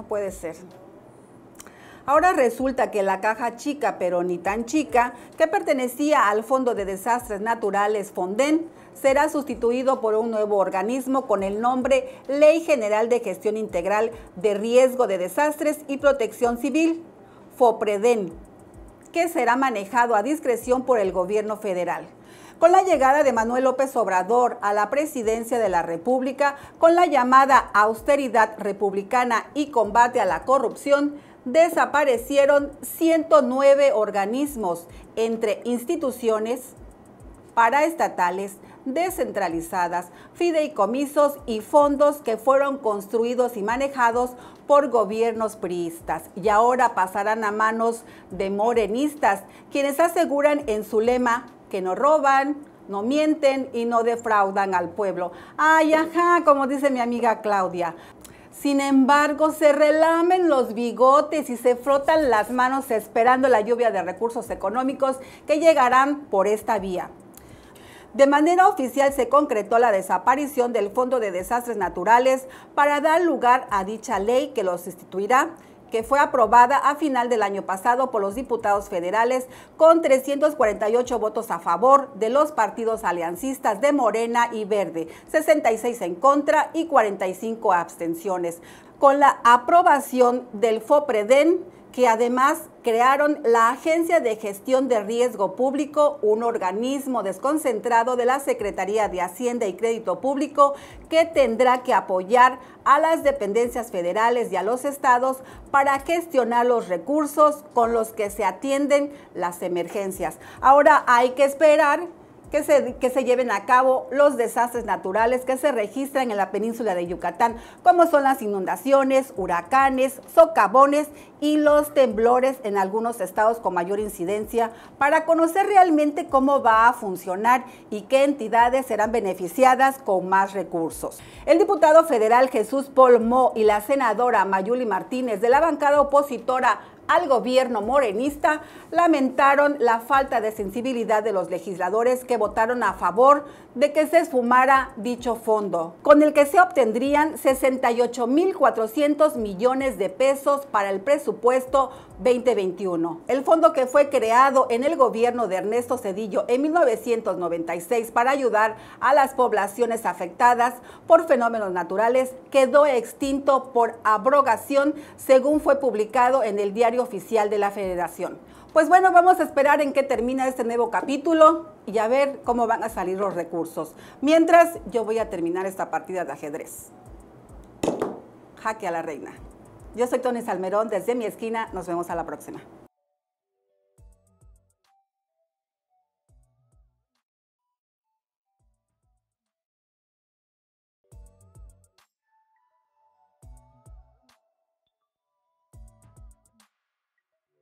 no puede ser. Ahora resulta que la caja chica, pero ni tan chica, que pertenecía al Fondo de Desastres Naturales Fonden, será sustituido por un nuevo organismo con el nombre Ley General de Gestión Integral de Riesgo de Desastres y Protección Civil, FOPREDEN, que será manejado a discreción por el gobierno federal con la llegada de Manuel López Obrador a la presidencia de la República con la llamada austeridad republicana y combate a la corrupción, desaparecieron 109 organismos entre instituciones paraestatales, descentralizadas, fideicomisos y fondos que fueron construidos y manejados por gobiernos priistas y ahora pasarán a manos de morenistas, quienes aseguran en su lema que no roban, no mienten y no defraudan al pueblo. Ay, ajá, como dice mi amiga Claudia. Sin embargo, se relamen los bigotes y se frotan las manos esperando la lluvia de recursos económicos que llegarán por esta vía. De manera oficial se concretó la desaparición del Fondo de Desastres Naturales para dar lugar a dicha ley que los sustituirá que fue aprobada a final del año pasado por los diputados federales con 348 votos a favor de los partidos aliancistas de Morena y Verde, 66 en contra y 45 abstenciones. Con la aprobación del FOPREDEN, que además crearon la Agencia de Gestión de Riesgo Público, un organismo desconcentrado de la Secretaría de Hacienda y Crédito Público que tendrá que apoyar a las dependencias federales y a los estados para gestionar los recursos con los que se atienden las emergencias. Ahora hay que esperar que se, lleven a cabo los desastres naturales que se registran en la península de Yucatán, como son las inundaciones, huracanes, socavones y los temblores en algunos estados con mayor incidencia, para conocer realmente cómo va a funcionar y qué entidades serán beneficiadas con más recursos. El diputado federal Jesús Polmo y la senadora Mayuli Martínez de la bancada opositora al gobierno morenista lamentaron la falta de sensibilidad de los legisladores que votaron a favor de que se esfumara dicho fondo, con el que se obtendrían 68.400 millones de pesos para el presupuesto 2021. El fondo que fue creado en el gobierno de Ernesto Cedillo en 1996 para ayudar a las poblaciones afectadas por fenómenos naturales quedó extinto por abrogación según fue publicado en el diario oficial de la federación. Pues bueno, vamos a esperar en qué termina este nuevo capítulo y a ver cómo van a salir los recursos. Mientras, yo voy a terminar esta partida de ajedrez. Jaque a la reina. Yo soy Tony Salmerón, desde mi esquina, nos vemos a la próxima.